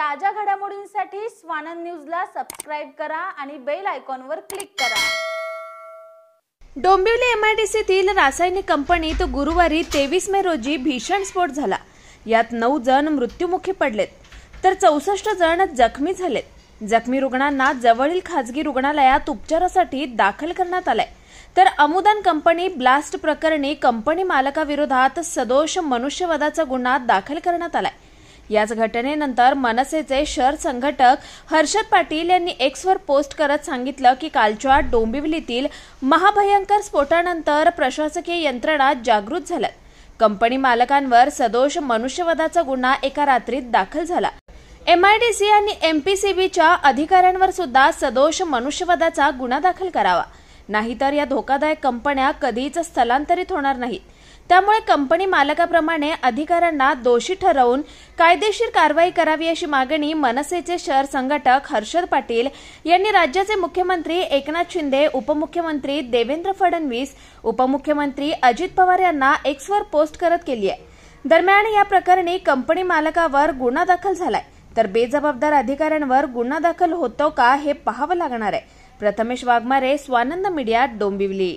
ताज्या घडामोडींसाठी स्वानंद न्यूजला सबस्क्राईब करा आणि बेल आयकॉनवर क्लिक करा डोंबिवली एमआयडीसीतील रासायनिक कंपनीत गुरुवारी तेवीस मे रोजी भीषण स्फोट झाला यात नऊ जण मृत्यूमुखी पडलेत तर चौसष्ट जण जखमी झालेत जखमी रुग्णांना जवळील खाजगी रुग्णालयात उपचारासाठी दाखल करण्यात आलाय तर अमुदान कंपनी ब्लास्ट प्रकरणी कंपनी मालकाविरोधात सदोष मनुष्यवधाचा गुन्हा दाखल करण्यात आलाय याच घटनेनंतर मनसेचे शहर संघटक हर्षद पाटील यांनी एक्सवर पोस्ट करत सांगितलं की कालच्या डोंबिवलीतील महाभयंकर स्फोटानंतर प्रशासकीय यंत्रणा जागृत झाल्यात कंपनी मालकांवर सदोष मनुष्यवधाचा गुन्हा एका रात्रीत दाखल झाला एमआयडीसी आणि एमपीसीबीच्या अधिकाऱ्यांवर सुद्धा सदोष मनुष्यवधाचा गुन्हा दाखल करावा नाहीतर या धोकादायक कंपन्या कधीच स्थलांतरित होणार नाहीत त्यामुळे कंपनी मालकाप्रमाणे अधिकाऱ्यांना दोषी ठरवून कायदेशीर कारवाई करावी अशी मागणी मनसेचे शहर संघटक हर्षद पाटील यांनी राज्याचे मुख्यमंत्री एकनाथ शिंदे उपमुख्यमंत्री देवेंद्र फडणवीस उपमुख्यमंत्री अजित पवार यांना एक्सवर पोस्ट करत केली आहे दरम्यान या प्रकरणी कंपनी मालकावर गुन्हा दाखल झालाय तर बेजबाबदार अधिकाऱ्यांवर गुन्हा दाखल होतो का हे पाहावं लागणार आहे प्रथमेश वाघमारे स्वानंद मीडिया डोंबिवली